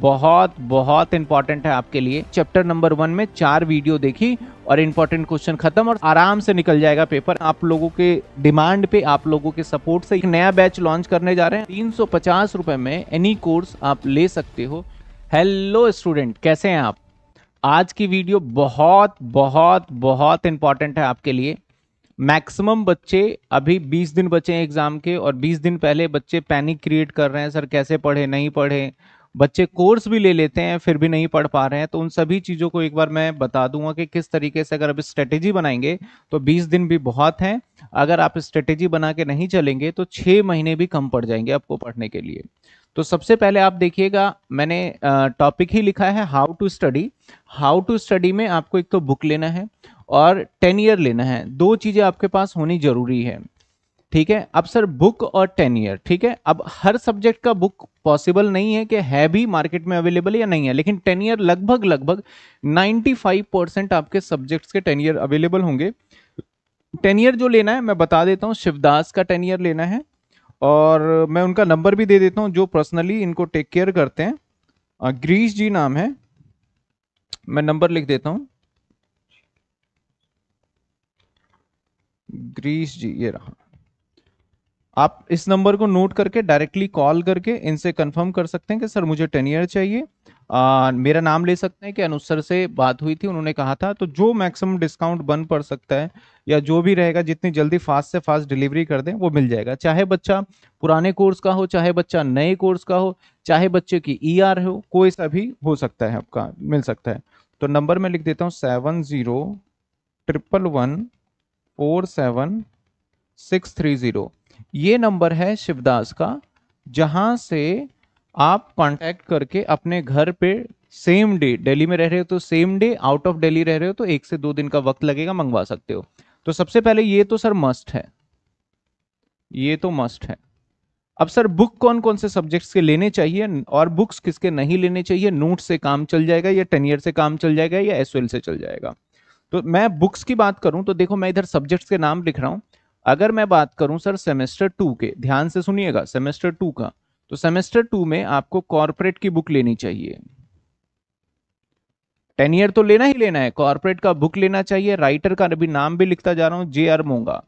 बहुत बहुत इंपॉर्टेंट है आपके लिए चैप्टर नंबर वन में चार वीडियो देखी और इंपॉर्टेंट क्वेश्चन खत्म और आराम से निकल जाएगा पेपर आप लोगों के डिमांड पे आप लोगों के सपोर्ट से एक नया बैच लॉन्च करने जा रहे हैं तीन सौ रुपए में एनी कोर्स आप ले सकते हो हेलो स्टूडेंट कैसे हैं आप आज की वीडियो बहुत बहुत बहुत इंपॉर्टेंट है आपके लिए मैक्सिमम बच्चे अभी 20 दिन बचे हैं एग्ज़ाम के और 20 दिन पहले बच्चे पैनिक क्रिएट कर रहे हैं सर कैसे पढ़े नहीं पढ़े बच्चे कोर्स भी ले लेते हैं फिर भी नहीं पढ़ पा रहे हैं तो उन सभी चीज़ों को एक बार मैं बता दूंगा कि किस तरीके से अगर आप स्ट्रेटेजी बनाएंगे तो 20 दिन भी बहुत हैं अगर आप स्ट्रेटेजी बना के नहीं चलेंगे तो छः महीने भी कम पड़ जाएंगे आपको पढ़ने के लिए तो सबसे पहले आप देखिएगा मैंने टॉपिक ही लिखा है how to study how to study में आपको एक तो बुक लेना है और टेन ईयर लेना है दो चीज़ें आपके पास होनी ज़रूरी है ठीक है अब सर बुक और टेन ईयर ठीक है अब हर सब्जेक्ट का बुक पॉसिबल नहीं है कि है भी मार्केट में अवेलेबल या नहीं है लेकिन टेन ईयर लगभग लगभग 95 परसेंट आपके सब्जेक्ट्स के टेन ईयर अवेलेबल होंगे टेन ईयर जो लेना है मैं बता देता हूँ शिवदास का टेन ईयर लेना है और मैं उनका नंबर भी दे देता हूँ जो पर्सनली इनको टेक केयर करते हैं ग्रीश जी नाम है मैं नंबर लिख देता हूँ ग्रीश जी ये रहा आप इस नंबर को नोट करके डायरेक्टली कॉल करके इनसे कंफर्म कर सकते हैं कि सर मुझे टेन ईयर चाहिए आ, मेरा नाम ले सकते हैं कि अनुसर से बात हुई थी उन्होंने कहा था तो जो मैक्सिमम डिस्काउंट बन पड़ सकता है या जो भी रहेगा जितनी जल्दी फास्ट से फास्ट डिलीवरी कर दें वो मिल जाएगा चाहे बच्चा पुराने कोर्स का हो चाहे बच्चा नए कोर्स का हो चाहे बच्चे की ई e ER हो कोई सा भी हो सकता है आपका मिल सकता है तो नंबर मैं लिख देता हूँ seven zero triple one four seven six three zero ये नंबर है शिवदास का जहां से आप कांटेक्ट करके अपने घर पे सेम डे दिल्ली में रह रहे हो तो same day out of Delhi रह रहे हो तो एक से दो दिन का वक्त लगेगा मंगवा सकते हो तो सबसे पहले ये तो सर मस्ट है ये तो मस्ट है अब सर बुक कौन कौन से सब्जेक्ट्स के लेने चाहिए और बुक्स किसके नहीं लेने चाहिए नोट से काम चल जाएगा या टेन ईयर से काम चल जाएगा या एस से चल जाएगा तो मैं बुक्स की बात करूं तो देखो मैं इधर सब्जेक्ट्स के नाम लिख रहा हूं अगर मैं बात करूं सर सेमेस्टर टू के ध्यान से सुनिएगा सेमेस्टर टू का तो सेमेस्टर टू में आपको कॉरपोरेट की बुक लेनी चाहिए टेन ईयर तो लेना ही लेना है कॉर्पोरेट का बुक लेना चाहिए राइटर का अभी नाम भी लिखता जा रहा हूं जे आर मोंगा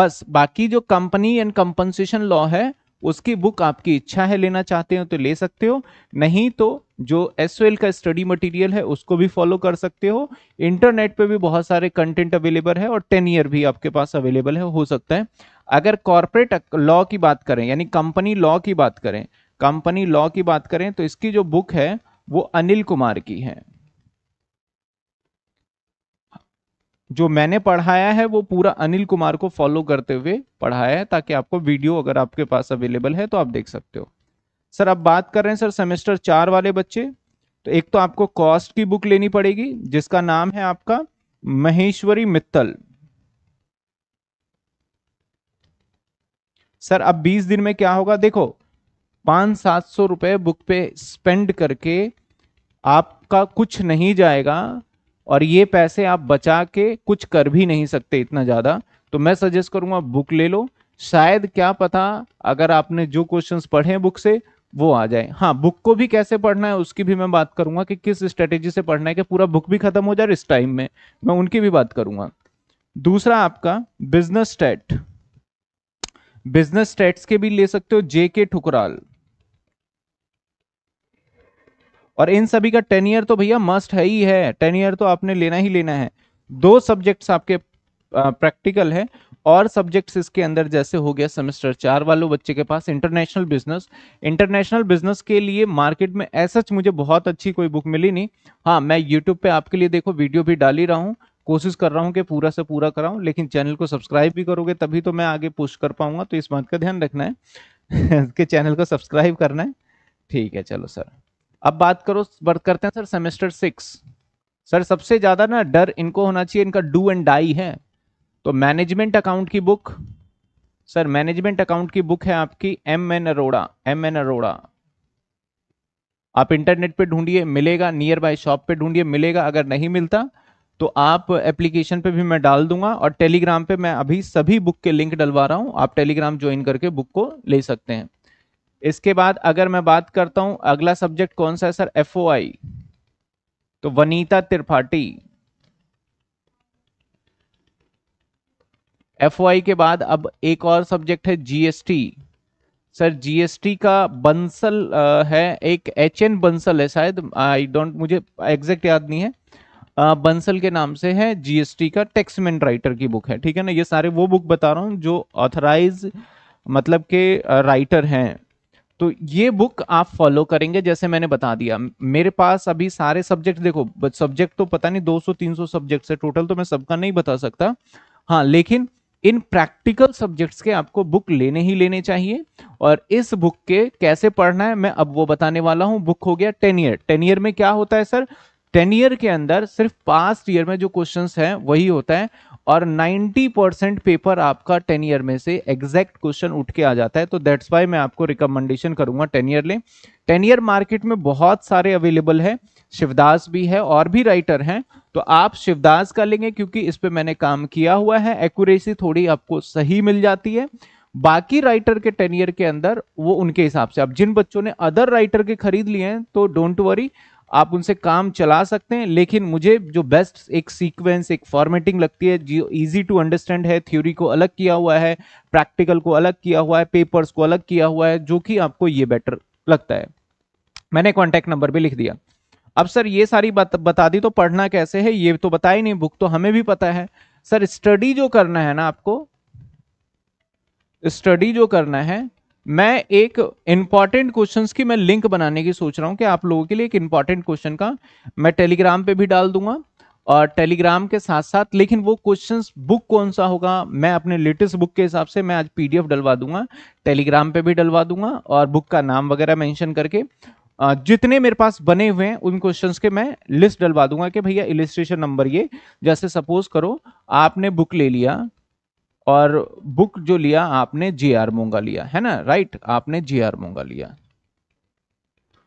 बस बाकी जो कंपनी एंड कंपनसेशन लॉ है उसकी बुक आपकी इच्छा है लेना चाहते हो तो ले सकते हो नहीं तो जो एस का स्टडी मटेरियल है उसको भी फॉलो कर सकते हो इंटरनेट पे भी बहुत सारे कंटेंट अवेलेबल है और टेन ईयर भी आपके पास अवेलेबल है हो सकता है अगर कॉरपोरेट लॉ की बात करें यानी कंपनी लॉ की बात करें कंपनी लॉ की बात करें तो इसकी जो बुक है वो अनिल कुमार की है जो मैंने पढ़ाया है वो पूरा अनिल कुमार को फॉलो करते हुए पढ़ाया है ताकि आपको वीडियो अगर आपके पास अवेलेबल है तो आप देख सकते हो सर आप बात कर रहे हैं सर सेमेस्टर चार वाले बच्चे तो एक तो आपको कॉस्ट की बुक लेनी पड़ेगी जिसका नाम है आपका महेश्वरी मित्तल सर अब 20 दिन में क्या होगा देखो पांच सात सौ रुपए बुक पे स्पेंड करके आपका कुछ नहीं जाएगा और ये पैसे आप बचा के कुछ कर भी नहीं सकते इतना ज़्यादा तो मैं सजेस्ट करूंगा बुक ले लो शायद क्या पता अगर आपने जो क्वेश्चंस पढ़े बुक से वो आ जाए हाँ बुक को भी कैसे पढ़ना है उसकी भी मैं बात करूंगा कि किस स्ट्रेटेजी से पढ़ना है कि पूरा बुक भी खत्म हो जाए इस टाइम में मैं उनकी भी बात करूंगा दूसरा आपका बिजनेस स्टेट बिजनेस स्टेट्स के भी ले सकते हो जे के ठुकराल और इन सभी का टेन ईयर तो भैया मस्ट है ही है टेन ईयर तो आपने लेना ही लेना है दो सब्जेक्ट्स आपके प्रैक्टिकल है और सब्जेक्ट्स इसके अंदर जैसे हो गया सेमेस्टर चार वालों बच्चे के पास इंटरनेशनल बिजनेस इंटरनेशनल बिजनेस के लिए मार्केट में ऐसा मुझे बहुत अच्छी कोई बुक मिली नहीं हाँ मैं यूट्यूब पे आपके लिए देखो वीडियो भी डाल ही रहा हूँ कोशिश कर रहा हूँ कि पूरा से पूरा कराऊँ लेकिन चैनल को सब्सक्राइब भी करोगे तभी तो मैं आगे पुष्ट कर पाऊंगा तो इस बात का ध्यान रखना है कि चैनल को सब्सक्राइब करना है ठीक है चलो सर अब बात करो बात करते हैं सर सेमेस्टर सिक्स सर सबसे ज्यादा ना डर इनको होना चाहिए इनका डू एंड डाई है तो मैनेजमेंट अकाउंट की बुक सर मैनेजमेंट अकाउंट की बुक है आपकी M N Arora M N Arora आप इंटरनेट पे ढूंढिए मिलेगा नियर बाय शॉप पे ढूंढिए मिलेगा अगर नहीं मिलता तो आप एप्लीकेशन पे भी मैं डाल दूंगा और टेलीग्राम पे मैं अभी सभी बुक के लिंक डलवा रहा हूँ आप टेलीग्राम ज्वाइन करके बुक को ले सकते हैं इसके बाद अगर मैं बात करता हूँ अगला सब्जेक्ट कौन सा है सर एफ तो वनीता त्रिपाठी एफ के बाद अब एक और सब्जेक्ट है जीएसटी सर जीएसटी का बंसल आ, है एक एच एन बंसल है शायद आई डोंट मुझे एग्जैक्ट याद नहीं है आ, बंसल के नाम से है जीएसटी का टेक्समैन राइटर की बुक है ठीक है ना ये सारे वो बुक बता रहा हूँ जो ऑथराइज मतलब के राइटर हैं तो ये बुक आप फॉलो करेंगे जैसे मैंने बता दिया मेरे पास अभी सारे सब्जेक्ट देखो सब्जेक्ट तो पता नहीं 200-300 सब्जेक्ट है टोटल तो मैं सबका नहीं बता सकता हाँ लेकिन इन प्रैक्टिकल सब्जेक्ट्स के आपको बुक लेने ही लेने चाहिए और इस बुक के कैसे पढ़ना है मैं अब वो बताने वाला हूं बुक हो गया टेन ईयर टेन ईयर में क्या होता है सर टेन ईयर के अंदर सिर्फ पास्ट ईयर में जो क्वेश्चन है वही होता है और 90 परसेंट पेपर आपका टेन ईयर में से एग्जैक्ट क्वेश्चन उठ के आ जाता है तो दैट्स वाई मैं आपको रिकमेंडेशन करूंगा टेन ईयर लें टेन ईयर मार्केट में बहुत सारे अवेलेबल है शिवदास भी है और भी राइटर हैं तो आप शिवदास का लेंगे क्योंकि इस पर मैंने काम किया हुआ है एक्यूरेसी थोड़ी आपको सही मिल जाती है बाकी राइटर के टेन ईयर के अंदर वो उनके हिसाब से अब जिन बच्चों ने अदर राइटर के खरीद लिए हैं तो डोंट वरी आप उनसे काम चला सकते हैं लेकिन मुझे जो बेस्ट एक सीक्वेंस एक फॉर्मेटिंग लगती है जो इजी टू अंडरस्टैंड है थ्योरी को अलग किया हुआ है प्रैक्टिकल को अलग किया हुआ है पेपर्स को अलग किया हुआ है जो कि आपको ये बेटर लगता है मैंने कॉन्टैक्ट नंबर भी लिख दिया अब सर ये सारी बात बता दी तो पढ़ना कैसे है ये तो बता ही नहीं बुक तो हमें भी पता है सर स्टडी जो करना है ना आपको स्टडी जो करना है मैं एक इंपॉर्टेंट क्वेश्चन की मैं लिंक बनाने की सोच रहा हूँ कि आप लोगों के लिए एक इंपॉर्टेंट क्वेश्चन का मैं टेलीग्राम पे भी डाल दूंगा और टेलीग्राम के साथ साथ लेकिन वो क्वेश्चंस बुक कौन सा होगा मैं अपने लेटेस्ट बुक के हिसाब से मैं आज पीडीएफ डलवा दूंगा टेलीग्राम पे भी डलवा दूंगा और बुक का नाम वगैरह मेंशन करके जितने मेरे पास बने हुए हैं उन क्वेश्चंस के मैं लिस्ट डलवा दूंगा कि भैया इलिस्ट्रेशन नंबर ये जैसे सपोज करो आपने बुक ले लिया और बुक जो लिया आपने जे आर मोंगा लिया है ना राइट आपने जी आर मोंगा लिया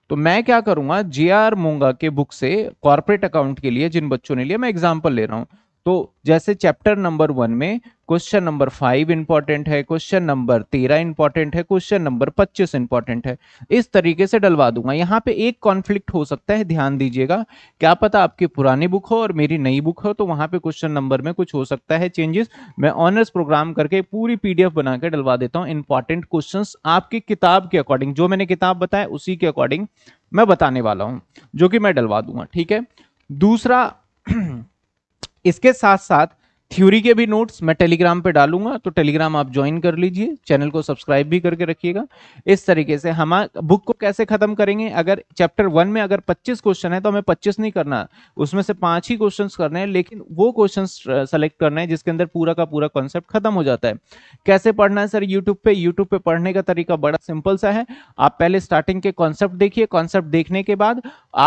तो मैं क्या करूंगा जे आर मोंगा के बुक से कॉर्पोरेट अकाउंट के लिए जिन बच्चों ने लिया मैं एग्जाम्पल ले रहा हूं तो जैसे चैप्टर नंबर वन में क्वेश्चन नंबर फाइव इंपॉर्टेंट है क्वेश्चन नंबर तेरह इंपॉर्टेंट है क्वेश्चन नंबर पच्चीस इंपॉर्टेंट है इस तरीके से डलवा दूंगा यहाँ पे एक कॉन्फ्लिक्ट हो सकता है ध्यान दीजिएगा क्या पता आपकी पुरानी बुक हो और मेरी नई बुक हो तो वहां पे क्वेश्चन नंबर में कुछ हो सकता है चेंजेस मैं ऑनर्स प्रोग्राम करके पूरी पी बना के डलवा देता हूँ इंपॉर्टेंट क्वेश्चन आपकी किताब के अकॉर्डिंग जो मैंने किताब बताया उसी के अकॉर्डिंग मैं बताने वाला हूँ जो कि मैं डलवा दूंगा ठीक है दूसरा इसके साथ साथ थ्योरी के भी नोट्स मैं टेलीग्राम पे डालूंगा तो टेलीग्राम आप ज्वाइन कर लीजिए चैनल को सब्सक्राइब भी करके रखिएगा इस तरीके से हम बुक को कैसे खत्म करेंगे अगर चैप्टर वन में अगर 25 क्वेश्चन है तो हमें 25 नहीं करना उसमें से पांच ही क्वेश्चन करने हैं लेकिन वो क्वेश्चन सेलेक्ट करना है जिसके अंदर पूरा का पूरा कॉन्सेप्ट खत्म हो जाता है कैसे पढ़ना है सर यूट्यूब पे यूट्यूब पे पढ़ने का तरीका बड़ा सिंपल सा है आप पहले स्टार्टिंग के कॉन्सेप्ट देखिए कॉन्सेप्ट देखने के बाद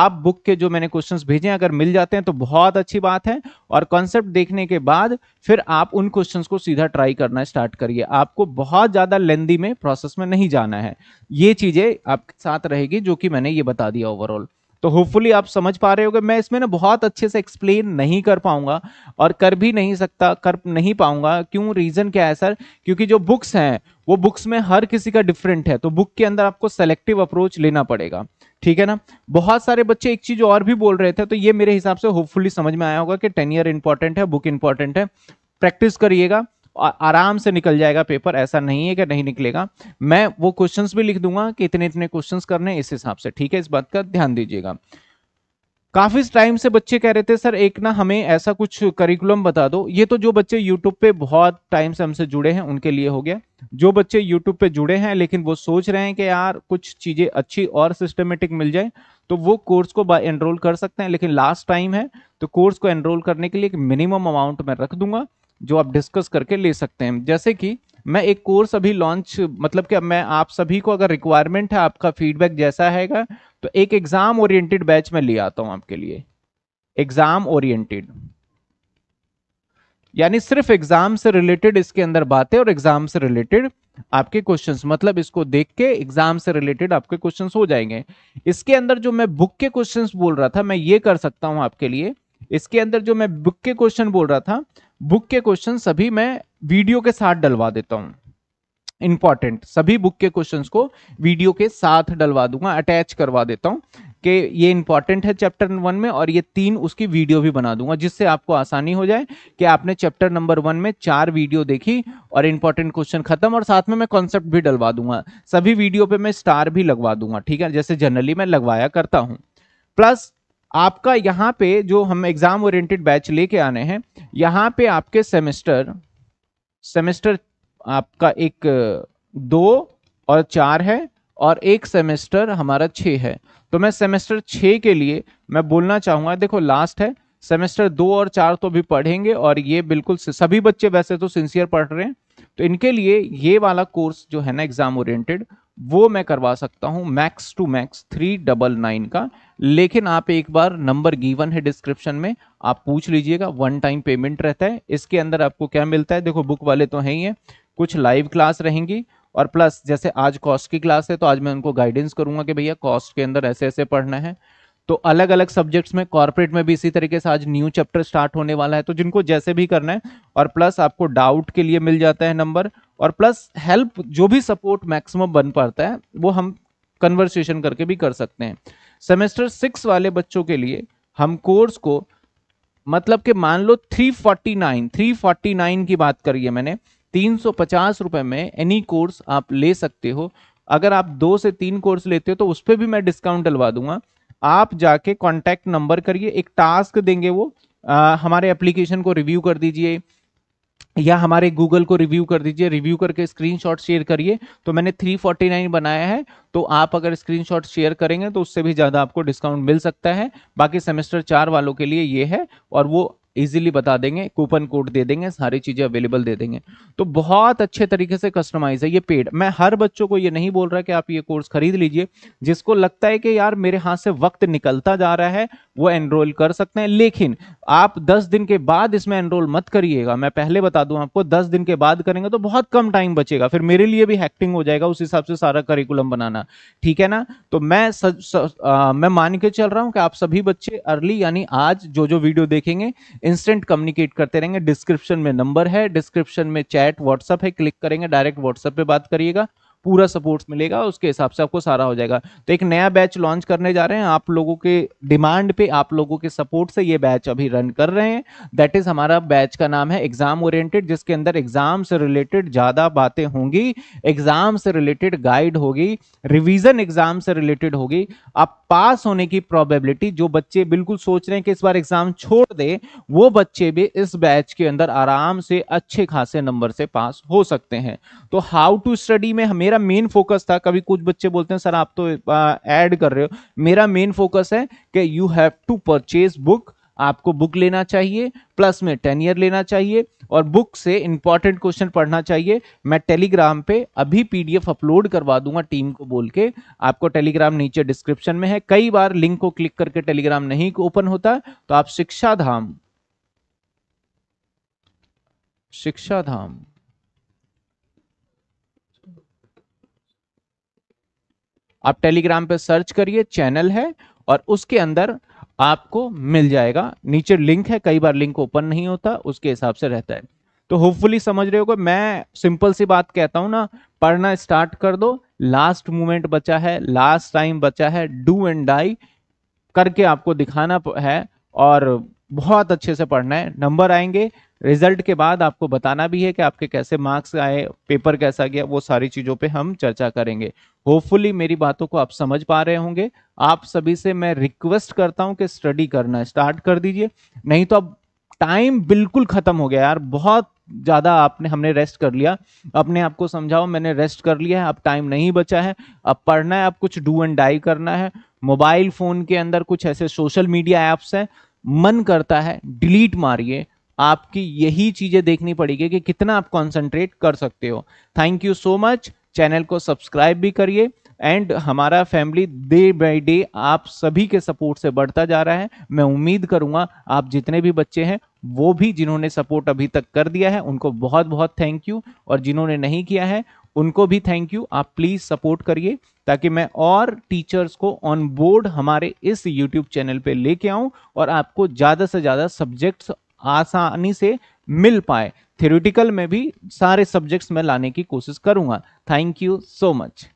आप बुक के जो मैंने क्वेश्चन भेजे अगर मिल जाते हैं तो बहुत अच्छी बात है और कॉन्सेप्ट देखने के बाद फिर आप उन क्वेश्चन को सीधा ट्राई करना स्टार्ट करिए आपको बहुत ज़्यादा लेंदी में प्रोसेस में नहीं जाना है ये चीज़ें आपके साथ रहेगी जो कि मैंने ये बता दिया ओवरऑल तो होपफुली आप समझ पा रहे होगे मैं इसमें ना बहुत अच्छे से एक्सप्लेन नहीं कर पाऊंगा और कर भी नहीं सकता कर नहीं पाऊंगा क्यों रीज़न क्या है सर क्योंकि जो बुक्स हैं वो बुक्स में हर किसी का डिफरेंट है तो बुक के अंदर आपको सेलेक्टिव अप्रोच लेना पड़ेगा ठीक है ना बहुत सारे बच्चे एक चीज और भी बोल रहे थे तो ये मेरे हिसाब से होपफुली समझ में आया होगा कि टेन ईयर इंपॉर्टेंट है बुक इंपॉर्टेंट है प्रैक्टिस करिएगा आराम से निकल जाएगा पेपर ऐसा नहीं है कि नहीं निकलेगा मैं वो क्वेश्चंस भी लिख दूंगा कि इतने इतने क्वेश्चंस करने इस हिसाब से ठीक है इस बात का ध्यान दीजिएगा काफी टाइम से बच्चे कह रहे थे सर एक ना हमें ऐसा कुछ करिकुलम बता दो ये तो जो बच्चे यूट्यूब पे बहुत टाइम से हमसे जुड़े हैं उनके लिए हो गया जो बच्चे यूट्यूब पे जुड़े हैं लेकिन वो सोच रहे हैं कि यार कुछ चीजें अच्छी और सिस्टमेटिक मिल जाए तो वो कोर्स को एनरोल कर सकते हैं लेकिन लास्ट टाइम है तो कोर्स को एनरोल करने के लिए एक मिनिमम अमाउंट मैं रख दूंगा जो आप डिस्कस करके ले सकते हैं जैसे कि मैं एक कोर्स अभी लॉन्च मतलब कि मैं आप सभी को अगर रिक्वायरमेंट है आपका फीडबैक जैसा हैगा तो एक एग्जाम ओरिएंटेड बैच में ले आता हूं आपके लिए एग्जाम ओरिएंटेड यानी सिर्फ एग्जाम से रिलेटेड इसके अंदर बातें और एग्जाम से रिलेटेड आपके क्वेश्चंस मतलब इसको देख के एग्जाम से रिलेटेड आपके क्वेश्चंस हो जाएंगे इसके अंदर जो मैं बुक के क्वेश्चंस बोल रहा था मैं ये कर सकता हूं आपके लिए इसके अंदर जो मैं बुक के क्वेश्चन बोल रहा था बुक के क्वेश्चन सभी मैं वीडियो के साथ डलवा देता हूं इंपॉर्टेंट सभी बुक के क्वेश्चंस को वीडियो के साथ डलवा दूंगा अटैच करवा देता हूं कि ये इंपॉर्टेंट है चैप्टर वन में और ये तीन उसकी वीडियो भी बना दूंगा जिससे आपको आसानी हो जाए कि आपने चैप्टर नंबर वन में चार वीडियो देखी और इंपॉर्टेंट क्वेश्चन खत्म और साथ में मैं कॉन्सेप्ट भी डलवा दूंगा सभी वीडियो पे मैं स्टार भी लगवा दूंगा ठीक है जैसे जनरली मैं लगवाया करता हूँ प्लस आपका यहाँ पे जो हम एग्जाम ओरिएंटेड बैच लेके आने हैं यहाँ पे आपके सेमेस्टर सेमेस्टर आपका एक दो और चार है और एक सेमेस्टर हमारा छः है तो मैं सेमेस्टर छः के लिए मैं बोलना चाहूँगा देखो लास्ट है सेमेस्टर दो और चार तो भी पढ़ेंगे और ये बिल्कुल सभी बच्चे वैसे तो सिंसियर पढ़ रहे हैं तो इनके लिए ये वाला कोर्स जो है ना एग्जाम ओरिएंटेड वो मैं करवा सकता हूँ max to max three double nine का लेकिन आप एक बार नंबर गिवन है डिस्क्रिप्शन में आप पूछ लीजिएगा वन टाइम पेमेंट रहता है इसके अंदर आपको क्या मिलता है देखो बुक वाले तो हैं ही है कुछ लाइव क्लास रहेंगी और प्लस जैसे आज कॉस्ट की क्लास है तो आज मैं उनको गाइडेंस करूंगा कि भैया कॉस्ट के अंदर ऐसे ऐसे पढ़ना है तो अलग अलग सब्जेक्ट्स में कॉर्पोरेट में भी इसी तरीके से आज न्यू चैप्टर स्टार्ट होने वाला है तो जिनको जैसे भी करना है और प्लस आपको डाउट के लिए मिल जाता है नंबर और प्लस हेल्प जो भी सपोर्ट मैक्सिमम बन पाता है वो हम कन्वर्सेशन करके भी कर सकते हैं सेमेस्टर सिक्स वाले बच्चों के लिए हम कोर्स को मतलब कि मान लो 349 349 की बात करिए मैंने तीन रुपए में एनी कोर्स आप ले सकते हो अगर आप दो से तीन कोर्स लेते हो तो उस पर भी मैं डिस्काउंट डलवा दूंगा आप जाके कॉन्टैक्ट नंबर करिए एक टास्क देंगे वो आ, हमारे एप्लीकेशन को रिव्यू कर दीजिए या हमारे गूगल को रिव्यू कर दीजिए रिव्यू करके स्क्रीनशॉट शेयर करिए तो मैंने 349 बनाया है तो आप अगर स्क्रीनशॉट शेयर करेंगे तो उससे भी ज़्यादा आपको डिस्काउंट मिल सकता है बाकी सेमेस्टर चार वालों के लिए ये है और वो इजीली बता देंगे कूपन कोड दे देंगे सारी चीज़ें अवेलेबल दे देंगे तो बहुत अच्छे तरीके से कस्टमाइज है ये पेड मैं हर बच्चों को ये नहीं बोल रहा कि आप ये कोर्स खरीद लीजिए जिसको लगता है कि यार मेरे हाथ से वक्त निकलता जा रहा है वो एनरोल कर सकते हैं लेकिन आप दस दिन के बाद इसमें एनरोल मत करिएगा मैं पहले बता दूं आपको दस दिन के बाद करेंगे तो बहुत कम टाइम बचेगा फिर मेरे लिए भी हैक्टिंग हो जाएगा उस हिसाब से सारा करिकुलम बनाना ठीक है ना तो मैं आ, मैं मान के चल रहा हूँ कि आप सभी बच्चे अर्ली यानी आज जो जो वीडियो देखेंगे इंस्टेंट कम्युनिकेट करते रहेंगे डिस्क्रिप्शन में नंबर है डिस्क्रिप्शन में चैट व्हाट्सअप है क्लिक करेंगे डायरेक्ट व्हाट्सअप पे बात करिएगा पूरा सपोर्ट मिलेगा उसके हिसाब से आपको सारा हो जाएगा तो एक नया बैच लॉन्च करने जा रहे हैं आप लोगों के डिमांड पे आप लोगों के सपोर्ट से ये बैच अभी रन कर रहे हैं दैट इज हमारा बैच का नाम है एग्जाम ओरिएंटेड जिसके अंदर एग्जाम से रिलेटेड ज्यादा बातें होंगी एग्जाम से रिलेटेड गाइड होगी रिविजन एग्जाम से रिलेटेड होगी आप पास होने की प्रॉबेबिलिटी जो बच्चे बिल्कुल सोच रहे हैं कि इस बार एग्जाम छोड़ दे वो बच्चे भी इस बैच के अंदर आराम से अच्छे खासे नंबर से पास हो सकते हैं तो हाउ टू स्टडी में मेरा मेरा मेन फोकस था कभी कुछ बच्चे बोलते हैं सर आप तो ऐड कर रहे हो मेरा मेन फोकस है कि you have to purchase book आपको बुक लेना चाहिए प्लस में टेन ईयर लेना चाहिए और बुक से इंपॉर्टेंट क्वेश्चन पढ़ना चाहिए मैं टेलीग्राम पे अभी पीडीएफ अपलोड करवा दूंगा टीम को बोल के आपको टेलीग्राम नीचे डिस्क्रिप्शन में है कई बार लिंक को क्लिक करके टेलीग्राम नहीं ओपन होता तो आप शिक्षा धाम शिक्षा धाम आप टेलीग्राम पे सर्च करिए चैनल है और उसके अंदर आपको मिल जाएगा नीचे लिंक है कई बार लिंक ओपन नहीं होता उसके हिसाब से रहता है तो होपफुली समझ रहे हो मैं सिंपल सी बात कहता हूं ना पढ़ना स्टार्ट कर दो लास्ट मोमेंट बचा है लास्ट टाइम बचा है डू एंड डाई करके आपको दिखाना है और बहुत अच्छे से पढ़ना है नंबर आएंगे रिजल्ट के बाद आपको बताना भी है कि आपके कैसे मार्क्स आए पेपर कैसा गया वो सारी चीज़ों पे हम चर्चा करेंगे होपफुली मेरी बातों को आप समझ पा रहे होंगे आप सभी से मैं रिक्वेस्ट करता हूं कि स्टडी करना स्टार्ट कर दीजिए नहीं तो अब टाइम बिल्कुल ख़त्म हो गया यार बहुत ज़्यादा आपने हमने रेस्ट कर लिया अपने आपको समझाओ मैंने रेस्ट कर लिया है अब टाइम नहीं बचा है अब पढ़ना है अब कुछ डू एंड डाई करना है मोबाइल फ़ोन के अंदर कुछ ऐसे सोशल मीडिया एप्स हैं मन करता है डिलीट मारिए आपकी यही चीजें देखनी पड़ेगी कि कितना आप कंसंट्रेट कर सकते हो thank you so much channel को सब्सक्राइब भी करिए एंड हमारा फैमिली डे बाय डे आप सभी के सपोर्ट से बढ़ता जा रहा है मैं उम्मीद करूंगा आप जितने भी बच्चे हैं वो भी जिन्होंने सपोर्ट अभी तक कर दिया है उनको बहुत बहुत थैंक यू और जिन्होंने नहीं किया है उनको भी थैंक यू आप प्लीज सपोर्ट करिए ताकि मैं और टीचर्स को ऑन बोर्ड हमारे इस यूट्यूब चैनल पे लेके आऊं और आपको ज़्यादा से ज़्यादा सब्जेक्ट्स आसानी से मिल पाए थ्योरेटिकल में भी सारे सब्जेक्ट्स में लाने की कोशिश करूंगा थैंक यू सो मच